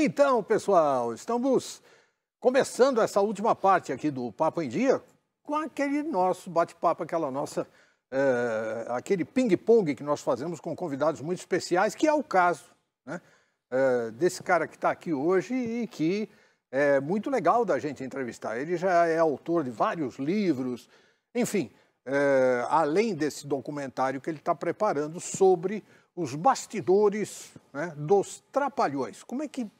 Então, pessoal, estamos começando essa última parte aqui do Papo em Dia com aquele nosso bate-papo, aquela nossa. É, aquele ping-pong que nós fazemos com convidados muito especiais, que é o caso né, é, desse cara que está aqui hoje e que é muito legal da gente entrevistar. Ele já é autor de vários livros, enfim, é, além desse documentário que ele está preparando sobre os bastidores né, dos trapalhões. Como é que,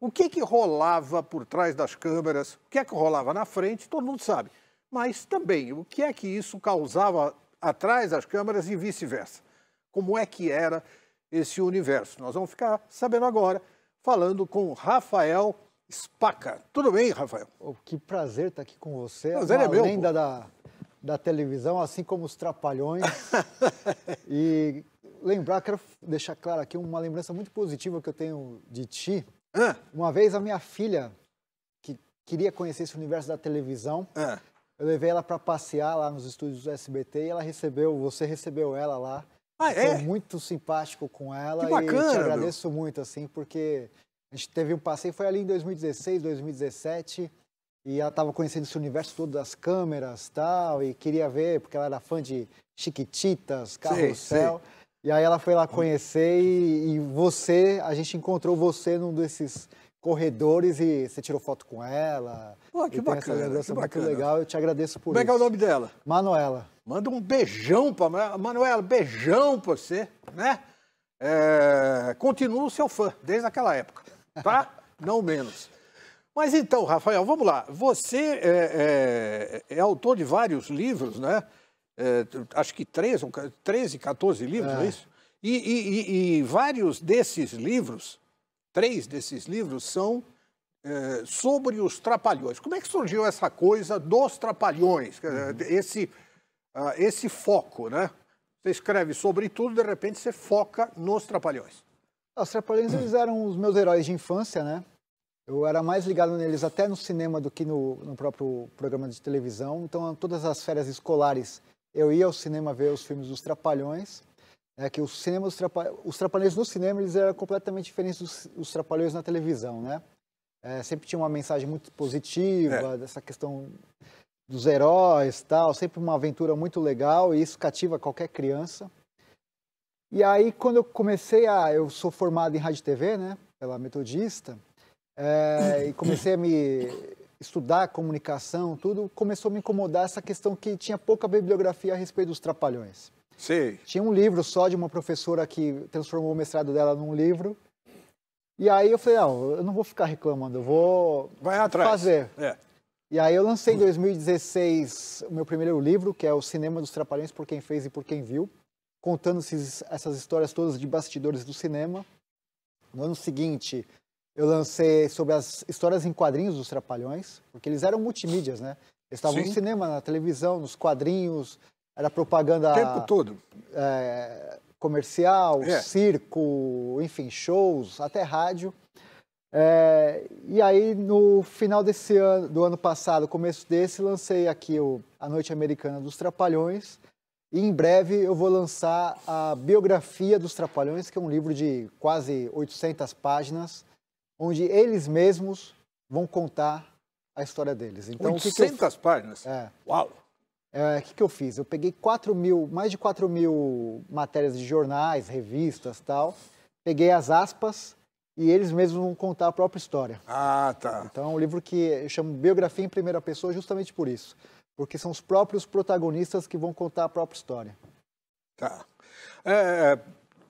o que que rolava por trás das câmeras, o que é que rolava na frente, todo mundo sabe. Mas também, o que é que isso causava atrás das câmeras e vice-versa. Como é que era esse universo? Nós vamos ficar sabendo agora, falando com Rafael Spaca. Tudo bem, Rafael? Oh, que prazer estar aqui com você. Prazer é Uma é meu. Lenda da, da televisão, assim como os Trapalhões. e lembrar, quero deixar claro aqui uma lembrança muito positiva que eu tenho de ti. Ah. Uma vez a minha filha, que queria conhecer esse universo da televisão, ah. eu levei ela para passear lá nos estúdios do SBT e ela recebeu, você recebeu ela lá. Ah, é? Foi muito simpático com ela que bacana, e te agradeço meu. muito, assim, porque a gente teve um passeio, foi ali em 2016, 2017, e ela estava conhecendo esse universo todo das câmeras tal, e queria ver, porque ela era fã de Chiquititas, Carrossel. Sei, sei. E aí ela foi lá conhecer e, e você, a gente encontrou você num desses corredores e você tirou foto com ela. Pô, que bacana, que bacana. legal, eu te agradeço por Como isso. Como é que é o nome dela? Manuela. Manda um beijão para Manuela, beijão para você, né? É, continuo seu fã desde aquela época, tá? Não menos. Mas então, Rafael, vamos lá. Você é, é, é autor de vários livros, né? é, acho que 13, 13 14 livros, é, é isso? E, e, e, vários desses livros, três desses livros, são é, sobre os trapalhões. Como é que surgiu essa coisa dos trapalhões, uhum. esse, uh, esse foco, né? Você escreve sobre tudo, de repente você foca nos trapalhões. Os trapalhões, eles eram os meus heróis de infância, né? Eu era mais ligado neles até no cinema do que no, no próprio programa de televisão. Então, todas as férias escolares eu ia ao cinema ver os filmes dos Trapalhões, é que os os Trapalhões no cinema eles eram completamente diferentes dos, Trapalhões na televisão, né? É, sempre tinha uma mensagem muito positiva, é. dessa questão dos heróis tal, sempre uma aventura muito legal e isso cativa qualquer criança. E aí quando eu comecei a, eu sou formado em rádio e TV, né, pela metodista, é, e comecei a me estudar comunicação, tudo, começou a me incomodar essa questão que tinha pouca bibliografia a respeito dos trapalhões. Sim. Tinha um livro só de uma professora que transformou o mestrado dela num livro. E aí eu falei, não, ah, eu não vou ficar reclamando, eu vou Vai atrás. fazer. É. E aí eu lancei em 2016 o meu primeiro livro, que é o Cinema dos Trapalhões, por quem fez e por quem viu, contando essas histórias todas de bastidores do cinema. No ano seguinte, eu lancei sobre as histórias em quadrinhos dos Trapalhões, porque eles eram multimídias, né? Eles estavam Sim. no cinema, na televisão, nos quadrinhos, era propaganda. O tempo todo. É, comercial, é. circo, enfim, shows, até rádio. É, e aí, no final desse ano, do ano passado, começo desse, lancei aqui o, A Noite Americana dos Trapalhões. E em breve eu vou lançar a Biografia dos Trapalhões, que é um livro de quase 800 páginas, onde eles mesmos vão contar a história deles. Então, 800 que que eu... páginas? É. Uau! É, o é, que, que eu fiz? Eu peguei 4 mil, mais de 4 mil matérias de jornais, revistas tal, peguei as aspas e eles mesmos vão contar a própria história. Ah, tá. Então, é um livro que eu chamo Biografia em Primeira Pessoa justamente por isso. Porque são os próprios protagonistas que vão contar a própria história. Tá. É, é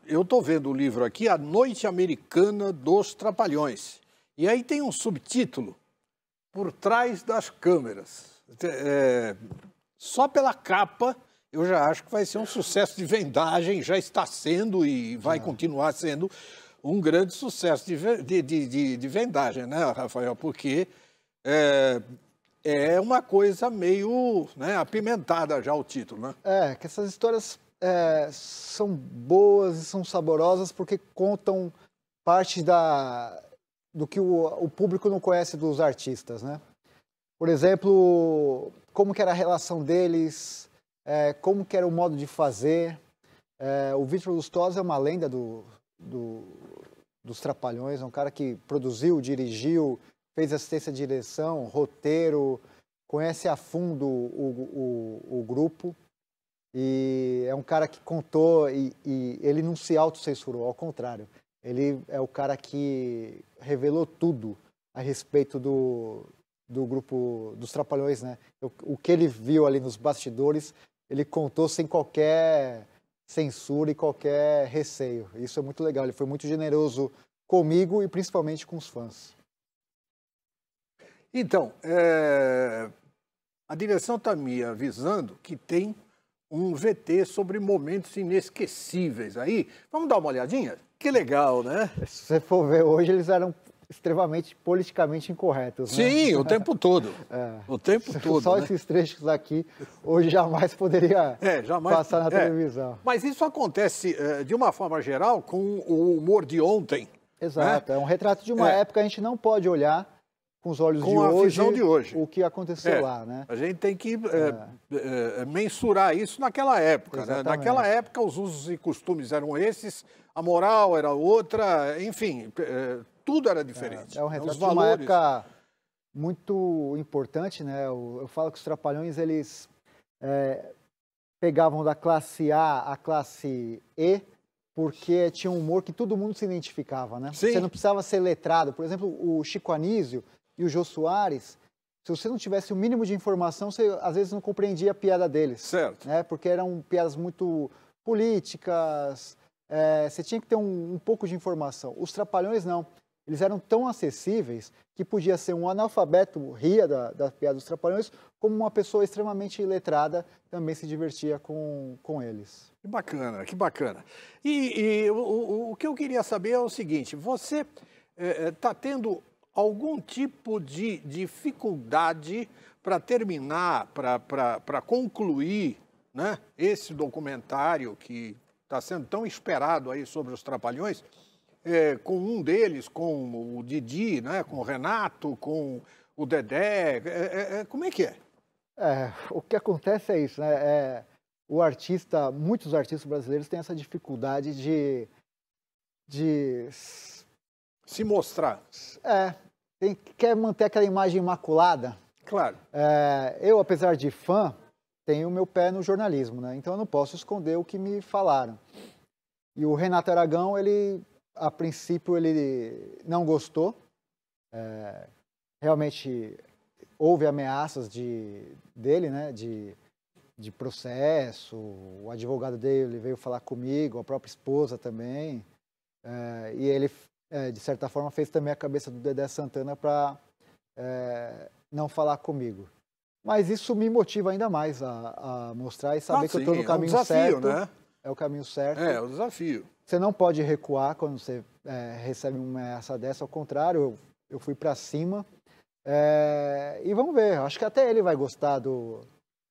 eu estou vendo o livro aqui, A Noite Americana dos Trapalhões. E aí tem um subtítulo, Por Trás das Câmeras. É, só pela capa, eu já acho que vai ser um sucesso de vendagem, já está sendo e vai ah. continuar sendo um grande sucesso de, de, de, de vendagem, né, Rafael? Porque é, é uma coisa meio né, apimentada já o título, né? É, que essas histórias é, são boas e são saborosas porque contam parte da, do que o, o público não conhece dos artistas, né? Por exemplo, como que era a relação deles, é, como que era o modo de fazer. É, o Vitor Lustosa é uma lenda do, do, dos Trapalhões, é um cara que produziu, dirigiu, fez assistência de direção, roteiro, conhece a fundo o, o, o grupo. E é um cara que contou e, e ele não se autocensurou, ao contrário. Ele é o cara que revelou tudo a respeito do, do grupo dos Trapalhões, né? O, o que ele viu ali nos bastidores, ele contou sem qualquer censura e qualquer receio. Isso é muito legal. Ele foi muito generoso comigo e principalmente com os fãs. Então, é... a direção está me avisando que tem um VT sobre momentos inesquecíveis aí. Vamos dar uma olhadinha? Que legal, né? É, se você for ver hoje, eles eram extremamente politicamente incorretos. Né? Sim, o tempo todo. É. O tempo só, todo. Só né? esses trechos aqui hoje jamais poderia é, jamais, passar na é. televisão. Mas isso acontece é, de uma forma geral com o humor de ontem. Exato, né? é um retrato de uma é. época que a gente não pode olhar com os olhos com de, hoje, de, hoje, o que aconteceu é, lá, né? A gente tem que é, é. é, é mensurar isso naquela época. Né? Naquela época os usos e costumes eram esses, a moral era outra, enfim, é, tudo era diferente. É, um retrato de uma época muito importante, né? Eu, eu falo que os trapalhões eles pegavam da classe A à classe E porque tinha um humor que todo mundo se identificava, né? Sim. Você não precisava ser letrado. Por exemplo, o Chico Anísio e o Jô Soares, se você não tivesse o mínimo de informação, você às vezes não compreendia a piada deles. Certo. Né? Porque eram piadas muito políticas, é, você tinha que ter um, um pouco de informação. Os Trapalhões, não. Eles eram tão acessíveis que podia ser um analfabeto ria da, da piada dos Trapalhões, como uma pessoa extremamente letrada também se divertia com, com eles. Que bacana, que bacana. E, e o, o, o, que eu queria saber é o seguinte: você está é, é tá tendo algum tipo de dificuldade para terminar, para concluir né, esse documentário que está sendo tão esperado aí sobre os Trapalhões, é, com um deles, com o Didi, né, com o Renato, com o Dedé. É, é, é, é como é que é? é? O que acontece é isso, né? o artista, muitos artistas brasileiros têm essa dificuldade de, de se mostrar. É. Tem, quer manter aquela imagem imaculada. Claro. É, eu, apesar de fã, tenho o meu pé no jornalismo, né? Então eu não posso esconder o que me falaram. E o Renato Aragão, ele, a princípio, ele não gostou. É, realmente houve ameaças de, dele, né? De, de processo, o advogado dele veio falar comigo, a própria esposa também. É, e ele é, de certa forma, fez também a cabeça do Dedé Santana para é, não falar comigo. Mas isso me motiva ainda mais a, a mostrar e saber ah, que sim, eu estou no caminho é um desafio, certo. Né? É o caminho certo. É, é o desafio. Você não pode recuar quando você é, recebe uma ameaça dessa, ao contrário, eu, eu fui para cima. É, e vamos ver, acho que até ele vai gostar do,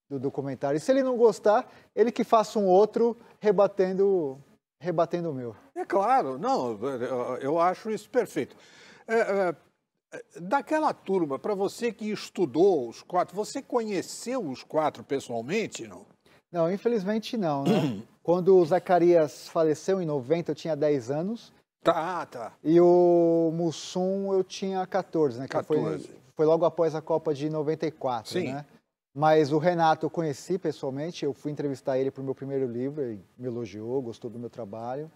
do documentário. E se ele não gostar, ele que faça um outro rebatendo rebatendo o meu. É claro, não, eu acho isso perfeito. É, é, daquela turma, para você que estudou os quatro, você conheceu os quatro pessoalmente, não? Não, infelizmente não, né? Uhum. Quando o Zacarias faleceu em 90, eu tinha 10 anos. Tá, tá. E o Mussum eu tinha 14, né? 14. Foi, foi, logo após a Copa de 94, Sim. né? Mas o Renato eu conheci pessoalmente, eu fui entrevistar ele para o meu primeiro livro, ele me elogiou, gostou do meu trabalho.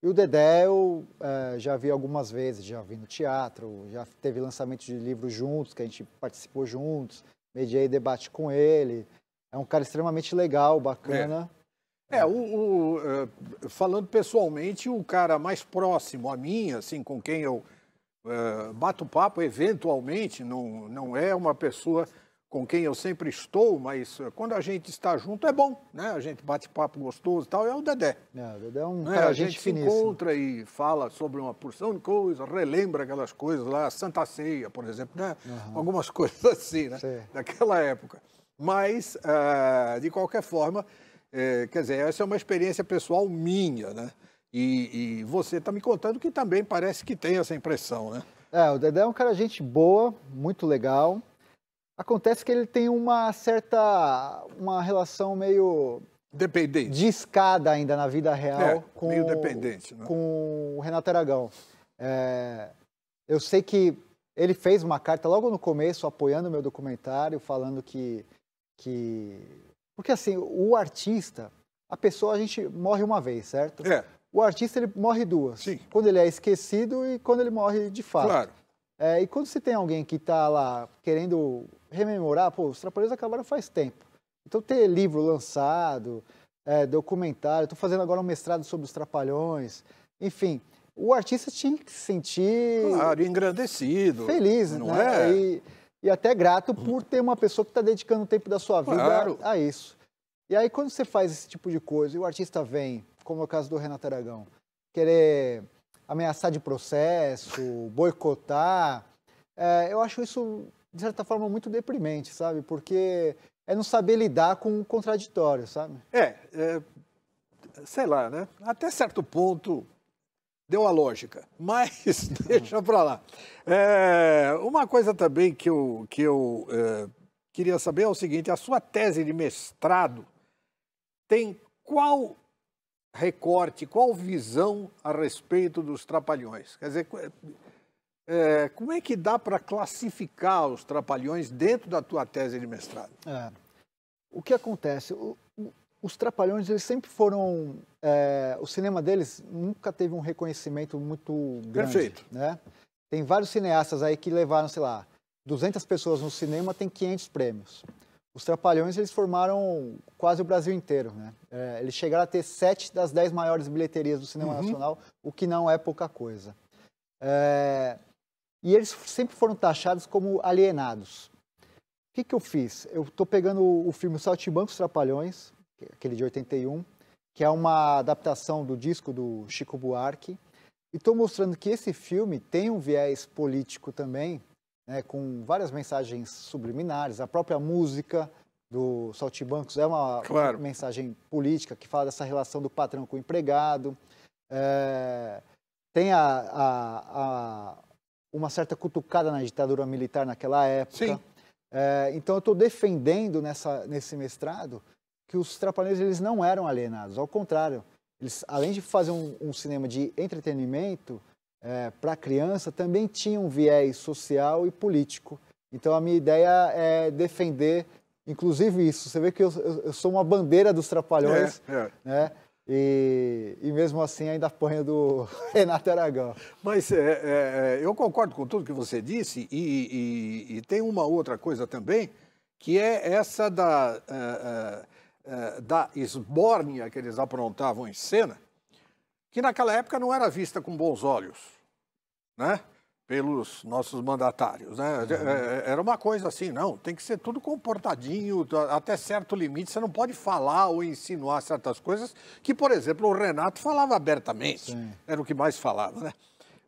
E o Dedé eu é, já vi algumas vezes, já vi no teatro, já teve lançamento de livros juntos, que a gente participou juntos, mediei debate com ele. É um cara extremamente legal, bacana. É. É, o, o, eh, falando pessoalmente, o cara mais próximo a mim, assim, com quem eu uh, bato papo eventualmente, não, não é uma pessoa com quem eu sempre estou, mas eh, quando a gente está junto é bom, né? A gente bate papo gostoso e tal, é o Dedé. É, o Dedé é um né? cara A gente, gente se encontra e fala sobre uma porção de coisas, relembra aquelas coisas lá, Santa Ceia, por exemplo, né? Uhum. Algumas coisas assim, né? Sim. Daquela época. Mas, uh, de qualquer forma, eh, quer dizer, essa é uma experiência pessoal minha, né? E, e você está me contando que também parece que tem essa impressão, né? É, o Dedé é um cara gente boa, muito legal. Acontece que ele tem uma certa uma relação meio dependente, discada ainda na vida real é, com meio dependente, né? com o Renato Aragão. É, eu sei que ele fez uma carta logo no começo apoiando o meu documentário, falando que que porque assim o artista, a pessoa a gente morre uma vez, certo? É. O artista ele morre duas. Sim. Quando ele é esquecido e quando ele morre de fato. Claro. É, e quando se tem alguém que está lá querendo rememorar, pô, os Trapalhões acabaram faz tempo. Então, ter livro lançado, é, documentário, estou fazendo agora um mestrado sobre os Trapalhões, enfim, o artista tinha que se sentir... Claro, engrandecido. Feliz, não né? é? E, e, até grato por ter uma pessoa que está dedicando o tempo da sua vida claro. a, a isso. E aí, quando você faz esse tipo de coisa e o artista vem, como é o caso do Renato Aragão, querer ameaçar de processo, boicotar, é, eu acho isso de certa forma, muito deprimente, sabe? Porque é não saber lidar com o contraditório, sabe? É, é sei lá, né? Até certo ponto deu a lógica, mas deixa para lá. É, uma coisa também que eu, que eu é, queria saber é o seguinte: a sua tese de mestrado tem qual recorte, qual visão a respeito dos trapalhões? Quer dizer, é, como é que dá para classificar os trapalhões dentro da tua tese de mestrado? É. O que acontece? O, o, os trapalhões eles sempre foram, é, o cinema deles nunca teve um reconhecimento muito grande. Perfeito. Né? Tem vários cineastas aí que levaram, sei lá, 200 pessoas no cinema tem 500 prêmios. Os Trapalhões eles formaram quase o Brasil inteiro, né? É, eles chegaram a ter sete das dez maiores bilheterias do cinema uhum. nacional, o que não é pouca coisa. É, e eles sempre foram taxados como alienados. O que, que eu fiz? Eu estou pegando o filme Saltimbancos Trapalhões, aquele de 81, que é uma adaptação do disco do Chico Buarque, e estou mostrando que esse filme tem um viés político também, né, com várias mensagens subliminares. A própria música do Saltibancos é uma claro. mensagem política que fala dessa relação do patrão com o empregado. É, tem a, a, a, uma certa cutucada na ditadura militar naquela época. É, então eu estou defendendo nessa, nesse mestrado que os trapalhões eles não eram alienados, ao contrário, eles além de fazer um, um cinema de entretenimento é, para criança, também tinham um viés social e político. Então a minha ideia é defender, inclusive isso. Você vê que eu, eu sou uma bandeira dos trapalhões, é, é. né? E, e, mesmo assim ainda apanha do Renato Aragão. Mas é, é, é, eu concordo com tudo que você disse e, e, e, tem uma outra coisa também, que é essa da, é, é, da esbórnia que eles aprontavam em cena, que naquela época não era vista com bons olhos, né? pelos nossos mandatários. Né? Uhum. É, é, é, era uma coisa assim, não, tem que ser tudo comportadinho, até certo limite, você não pode falar ou insinuar certas coisas que, por exemplo, o Renato falava abertamente, Sim. era o que mais falava. Né?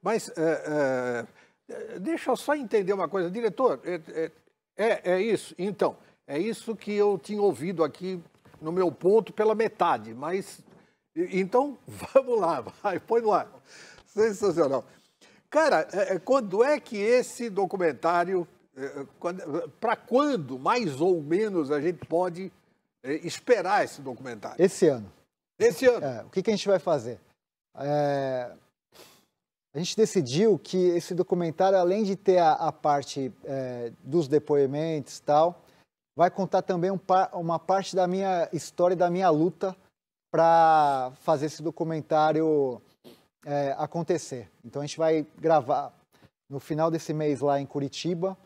Mas é, é, deixa eu só entender uma coisa, diretor, é, é, é isso, então, é isso que eu tinha ouvido aqui no meu ponto pela metade, mas então vamos lá, vai, põe no ar. Sensacional. Cara, é, é, quando é que esse documentário, é, para quando, mais ou menos, a gente pode esperar esse documentário? Esse ano. Esse ano. É, o que, a gente vai fazer? É, a gente decidiu que esse documentário, além de ter a, a parte é, dos depoimentos e tal, vai contar também um, uma parte da minha história e da minha luta para fazer esse documentário é, acontecer. Então a gente vai gravar no final desse mês lá em Curitiba,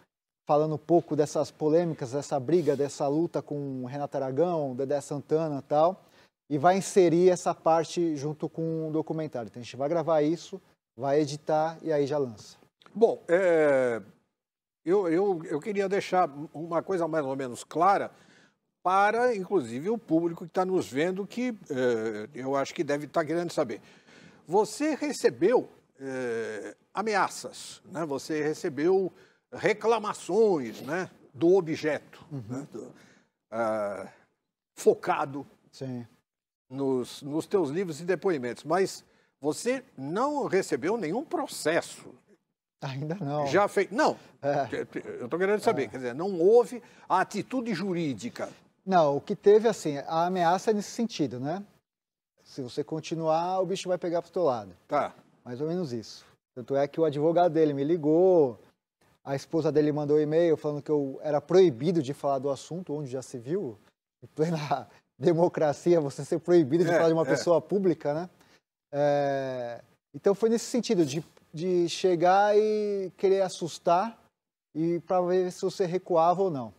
falando um pouco dessas polêmicas, dessa briga, dessa luta com Renato Aragão, Dedé Santana e tal, e vai inserir essa parte junto com o documentário. Então a gente vai gravar isso, vai editar e aí já lança. Bom, é... eu, eu, eu queria deixar uma coisa mais ou menos clara para, inclusive, o público que está nos vendo, que é, eu acho que deve estar tá querendo saber. Você recebeu eh, ameaças, né? você recebeu reclamações né? do objeto, uhum. né? do, ah, focado Sim. Nos, nos teus livros e depoimentos, mas você não recebeu nenhum processo. Ainda não. Já fez. Não. É. Eu estou querendo saber. É. Quer dizer, não houve a atitude jurídica. Não, o que teve, assim, a ameaça é nesse sentido, né? Se você continuar, o bicho vai pegar pro teu lado. Tá. Mais ou menos isso. Tanto é que o advogado dele me ligou, a esposa dele mandou um e-mail falando que eu era proibido de falar do assunto, onde já se viu, em plena democracia, você ser proibido de é, falar de uma é. pessoa pública, né? É... Então foi nesse sentido, de, de chegar e querer assustar e para ver se você recuava ou não.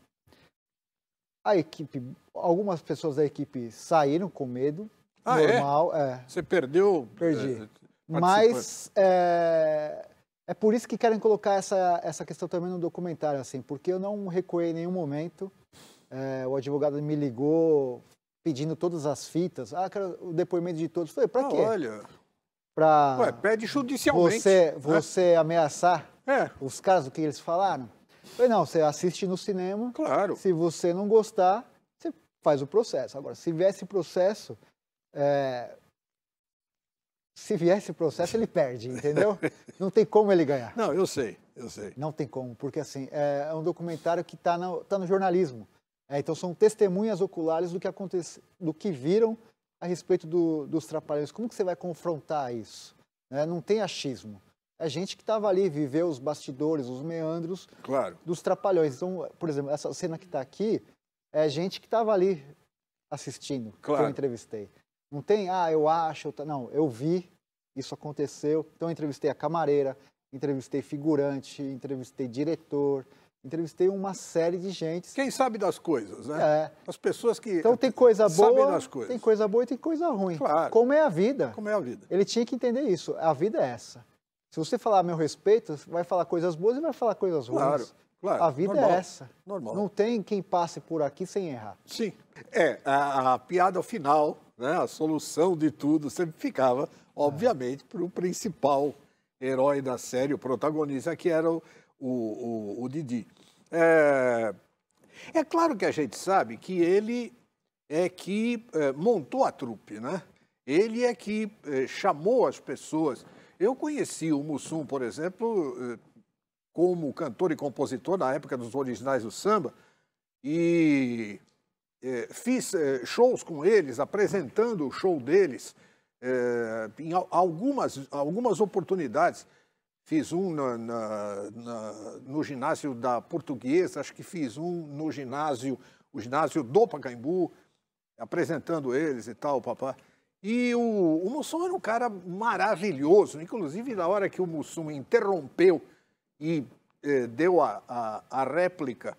A equipe, algumas pessoas da equipe saíram com medo, ah, é? normal. É? é? Você perdeu. Perdi. É, Mas é, é por isso que querem colocar essa, essa questão também no documentário, assim, porque eu não recuei em nenhum momento. É, o advogado me ligou pedindo todas as fitas. Ah, quero o depoimento de todos. Falei, pra ah, quê? Olha. Pra Ué, pede judicialmente. Você, né? você ameaçar é. os casos que eles falaram? Falei, não, você assiste no cinema. Claro. Se você não gostar, você faz o processo. Agora, se viesse processo, é, se vier esse processo, ele perde, entendeu? Não tem como ele ganhar. Não, eu sei, eu sei. Não tem como, porque assim, é, é um documentário que está no, tá no jornalismo. É, então são testemunhas oculares do que acontece, do que viram a respeito do, dos trapalhões. Como que você vai confrontar isso? É, não tem achismo. É gente que estava ali, viveu os bastidores, os meandros claro. dos trapalhões. Então, por exemplo, essa cena que está aqui é gente que estava ali assistindo, claro. que eu entrevistei. Não tem, ah, eu acho, não, eu vi, isso aconteceu. Então, entrevistei a camareira, entrevistei figurante, entrevistei diretor, entrevistei uma série de gente. Quem sabe das coisas, né? É. As pessoas que. Então tem coisa boa, tem coisa boa e tem coisa ruim. Claro. Como é a vida? Como é a vida? Ele tinha que entender isso. A vida é essa. Se você falar a meu respeito, vai falar coisas boas e vai falar coisas ruins. Claro. Claro, a vida é normal, é essa. Normal. Não tem quem passe por aqui sem errar. Sim. É, a, a piada final né, a solução de tudo, sempre ficava, obviamente, para o principal herói da série, o protagonista, que era o, o, o Didi. É, é, claro que a gente sabe que ele é que é, montou a trupe, né? Ele é que é, chamou as pessoas. Eu conheci o Mussum, por exemplo, é, como cantor e compositor na época dos originais do samba, e é, fiz é, shows com eles, apresentando o show deles é, em algumas, algumas oportunidades. Fiz um na, na, na, no ginásio da Portuguesa, acho que fiz um no ginásio, o ginásio do Pacaembu, apresentando eles e tal, papá. E o, o Mussum era um cara maravilhoso, inclusive na hora que o Mussum interrompeu e é, deu a, a, a réplica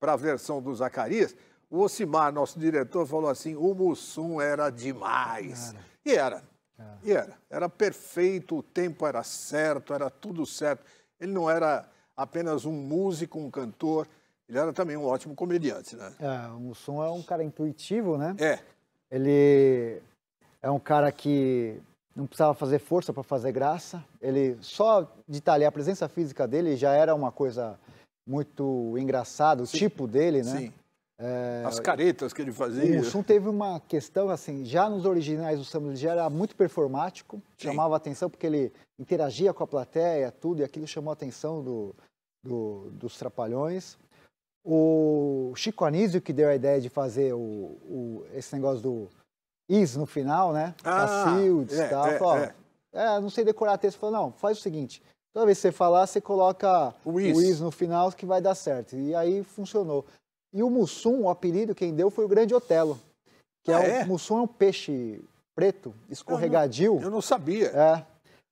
para a versão do Zacarias, o Ocimar, nosso diretor, falou assim: o Mussum era demais. E era. É. E era. Era perfeito, o tempo era certo, era tudo certo. Ele não era apenas um músico, um cantor, ele era também um ótimo comediante, né? É, o Mussum é um cara intuitivo, né? É. Ele é um cara que não precisava fazer força para fazer graça. Ele só de detalhar tá a presença física dele já era uma coisa muito engraçada, o Sim. tipo dele, né? Sim. É, As caretas que ele fazia. O Mussum teve uma questão, assim, já nos originais do samba já era muito performático, Sim. chamava atenção porque ele interagia com a plateia, tudo, e aquilo chamou a atenção do, do, dos trapalhões. O Chico Anísio que deu a ideia de fazer o, o esse negócio do is no final, né? Ah, Cacildes é, tal. É, falou, é. é, não sei decorar texto. Falou, não, faz o seguinte, toda vez que você falar, você coloca o is, o is no final que vai dar certo. E aí funcionou. E o Mussum, o apelido quem deu foi o Grande Otelo. Que é ah, é, é? O Mussum é um peixe preto, escorregadio. Eu não, eu não sabia. É.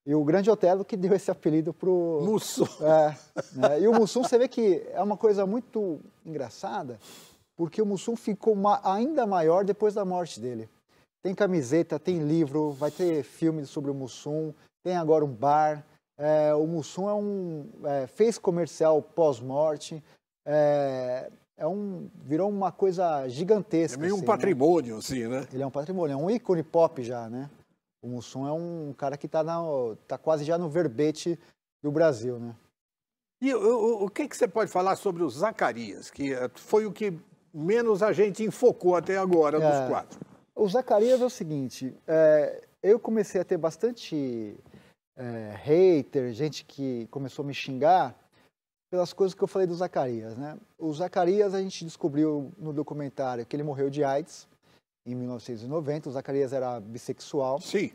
E o Grande Otelo que deu esse apelido pro... Mussum. É, né? E o Mussum, você vê que é uma coisa muito engraçada, porque o Mussum ficou ma ainda maior depois da morte dele. Tem camiseta, tem livro, vai ter filme sobre o Mussum, tem agora um bar. É, o Mussum é um, é, fez comercial pós-morte. É, é um, virou uma coisa gigantesca. É meio um assim, né? patrimônio, né? assim, né? Ele é um patrimônio, é um ícone pop já, né? O Mussum é um cara que está tá quase já no verbete do Brasil, né? E o, o, o que, que você pode falar sobre o Zacarias, que eh, foi o que menos a gente enfocou até agora é, dos quatro? O Zacarias é o seguinte, é, eu comecei a ter bastante é, hater, gente que começou a me xingar, pelas coisas que eu falei do Zacarias, né? O Zacarias a gente descobriu no documentário que ele morreu de AIDS em 1990. O Zacarias era bissexual. Sim.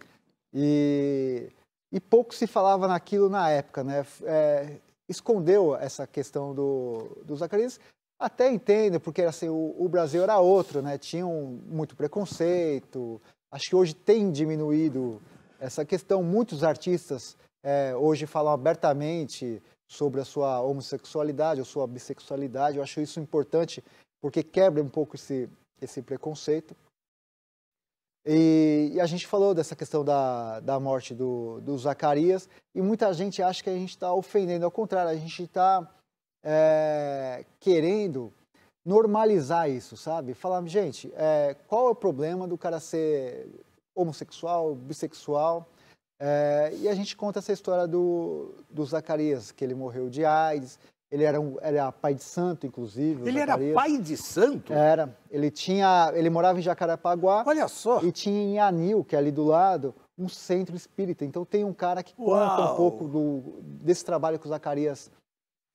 E, e pouco se falava naquilo na época, né? É, escondeu essa questão do, do Zacarias. Até entendo, porque era assim, o, o Brasil era outro, né? Tinha um, muito preconceito. Acho que hoje tem diminuído essa questão. Muitos artistas é, hoje falam abertamente sobre a sua homossexualidade ou sua bissexualidade. Eu acho isso importante porque quebra um pouco esse, esse preconceito. E, e, a gente falou dessa questão da, da morte do, do Zacarias e muita gente acha que a gente está ofendendo. Ao contrário, a gente está é, querendo normalizar isso, sabe? Falar, gente, é, qual é o problema do cara ser homossexual, bissexual? É, e a gente conta essa história do, do Zacarias, que ele morreu de AIDS. Ele era, um, era pai de santo, inclusive. Ele Zacarias. era pai de santo? Era. Ele tinha. Ele morava em Jacarepaguá. Olha só. E tinha em Anil, que é ali do lado, um centro espírita. Então tem um cara que Uau. conta um pouco do, desse trabalho que o Zacarias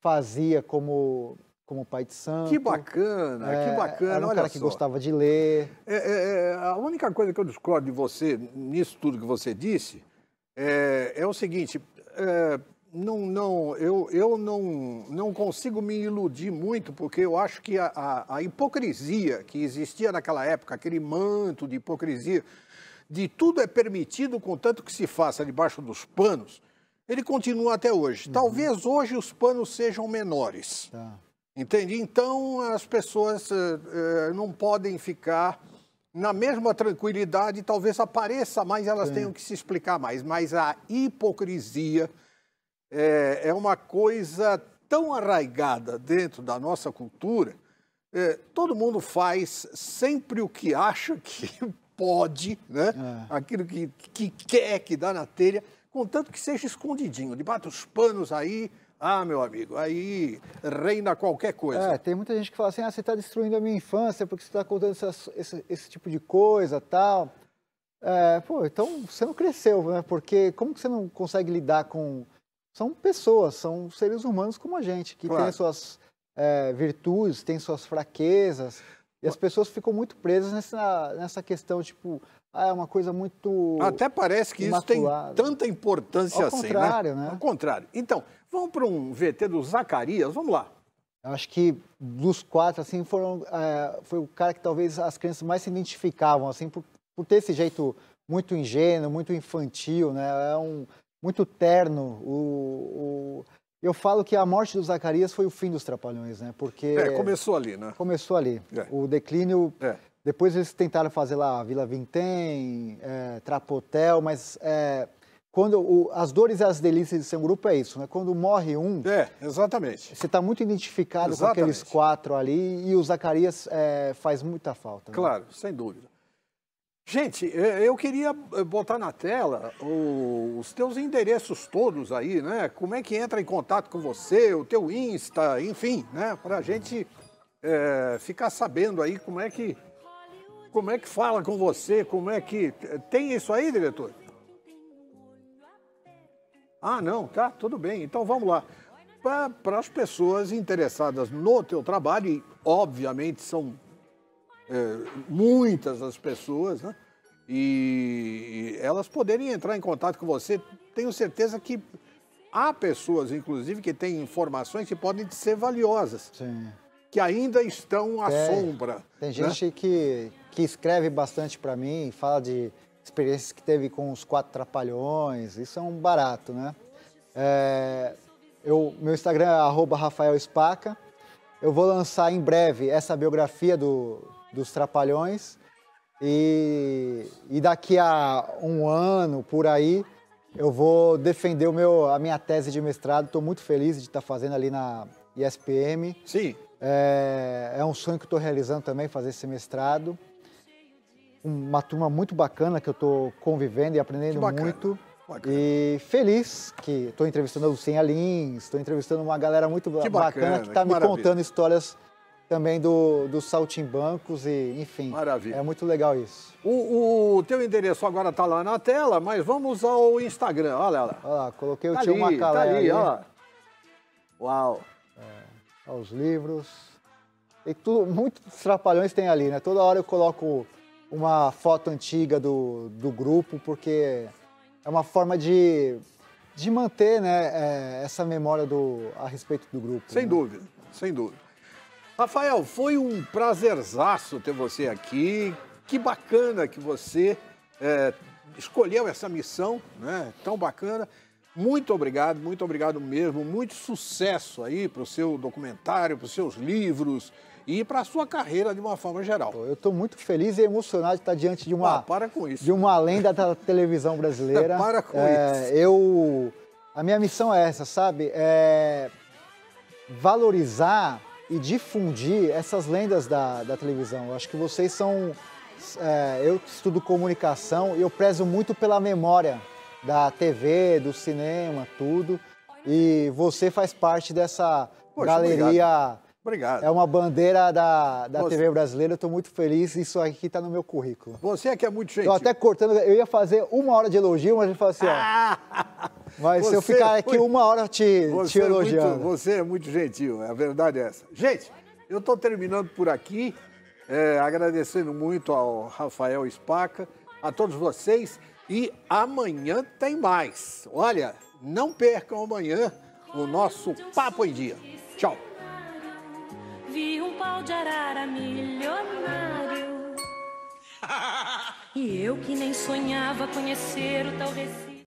fazia como como pai de santo. Que bacana, é, que bacana. Era um olha cara que gostava de ler. É, é, é, a única coisa que eu discordo de você, nisso tudo que você disse, é, é o seguinte, é, não, não, eu, eu não, não consigo me iludir muito, porque eu acho que a, a, a hipocrisia que existia naquela época, aquele manto de hipocrisia, de tudo é permitido, contanto que se faça debaixo dos panos, ele continua até hoje. Uhum. Talvez hoje os panos sejam menores. Tá. Entende? Então as pessoas eh, eh, não podem ficar na mesma tranquilidade, talvez apareça mais, elas Sim. tenham que se explicar mais. Mas a hipocrisia é, é uma coisa tão arraigada dentro da nossa cultura. É, todo mundo faz sempre o que acha que pode, né? É. Aquilo que, que quer, que dá na telha, contanto que seja escondidinho, debaixo dos panos aí, ah, meu amigo, aí reina qualquer coisa. É, tem muita gente que fala assim, ah, você está destruindo a minha infância porque você está contando essa, esse, esse, tipo de coisa, tal. É, pô, então você não cresceu, né? Porque como que você não consegue lidar com... São pessoas, são seres humanos como a gente, que claro. têm suas é, virtudes, têm suas fraquezas. E as pessoas ficam muito presas nessa, nessa questão, tipo, ah, é uma coisa muito. Até parece que imaculada. isso tem tanta importância Ao assim. Ao né? contrário, né? né? Ao contrário. Então, vamos para um VT do Zacarias, vamos lá. Eu acho que dos quatro, assim, foram, é, foi o cara que talvez as crianças mais se identificavam, assim, por, por ter esse jeito muito ingênuo, muito infantil, né? É um, muito terno. O, o eu falo que a morte do Zacarias foi o fim dos Trapalhões, né? Porque. É, começou ali, né? Começou ali. É. O declínio. É. Depois eles tentaram fazer lá Vila Vintém, é, Trapotel, mas é, quando o, as dores e as delícias de ser um grupo é isso, né? Quando morre um, é, exatamente. Você está muito identificado exatamente. com aqueles quatro ali e o Zacarias é, faz muita falta. Né? Claro, sem dúvida. Gente, eu queria eh, botar na tela os teus endereços todos aí, né? Como é que entra em contato com você, o teu Insta, enfim, né? Para a gente é, ficar sabendo aí como é que como é que fala com você, como é que eh, tem isso aí, diretor? Ah, não, tá, tudo bem. Então vamos lá. Para as pessoas interessadas no teu trabalho, e obviamente são é, muitas as pessoas, né? E, elas poderem entrar em contato com você. Tenho certeza que há pessoas, inclusive, que têm informações que podem ser valiosas. Sim. Que ainda estão à é, sombra. Tem né? gente que, que escreve bastante para mim, fala de experiências que teve com os quatro trapalhões. Isso é um barato, né? É, eu, meu Instagram é arroba Eu vou lançar em breve essa biografia do, dos Trapalhões. E, e daqui a um ano, por aí, eu vou defender o meu, a minha tese de mestrado. Estou muito feliz de estar tá fazendo ali na ISPM. Sim. É, é um sonho que estou realizando também, fazer esse mestrado. Uma turma muito bacana que eu estou convivendo e aprendendo muito. Bacana. E feliz que estou entrevistando a Lucinha Lins, estou entrevistando uma galera muito que bacana, bacana tá que está me maravilha. contando histórias também do, do Saltimbancos e, enfim. Maravilha. É muito legal isso. O, o teu endereço agora está lá na tela, mas vamos ao Instagram, olha lá. Olha lá, coloquei o tá tio ali, Macalé tá ali, ali. Ó. Uau. É, aos livros. E tudo, muitos trapalhões tem ali, né? Toda hora eu coloco uma foto antiga do, do grupo, porque é uma forma de, de manter né, é, essa memória do, a respeito do grupo. Sem né? dúvida, sem dúvida. Rafael, foi um prazerzaço ter você aqui. Que bacana que você é, escolheu essa missão, né? Tão bacana. Muito obrigado, muito obrigado mesmo. Muito sucesso aí para o seu documentário, para os seus livros e para a sua carreira de uma forma geral. Eu estou muito feliz e emocionado de estar diante de uma, ah, para com isso. De uma lenda da televisão brasileira. para com é, isso. Eu, a minha missão é essa, sabe? É valorizar e difundir essas lendas da, da televisão. Eu acho que vocês são. É, eu estudo comunicação e eu prezo muito pela memória da TV, do cinema, tudo. E você faz parte dessa Poxa, galeria. Obrigado. obrigado. É uma bandeira da, da você... TV brasileira. Eu estou muito feliz. Isso aqui está no meu currículo. Você é que é muito gentil. Estou até cortando. Eu ia fazer uma hora de elogio, mas ele falou assim: ó, ah! Mas você se eu é ficar aqui foi, uma hora te, te elogiando. É muito, você é muito gentil, a é verdade é essa. Gente, eu estou terminando por aqui, é, agradecendo muito ao Rafael Espaca, a todos vocês. E amanhã tem mais. Olha, não percam amanhã o nosso Papo em Dia. Tchau. Vi um pau de arara milionário. E eu que nem sonhava conhecer o tal recife.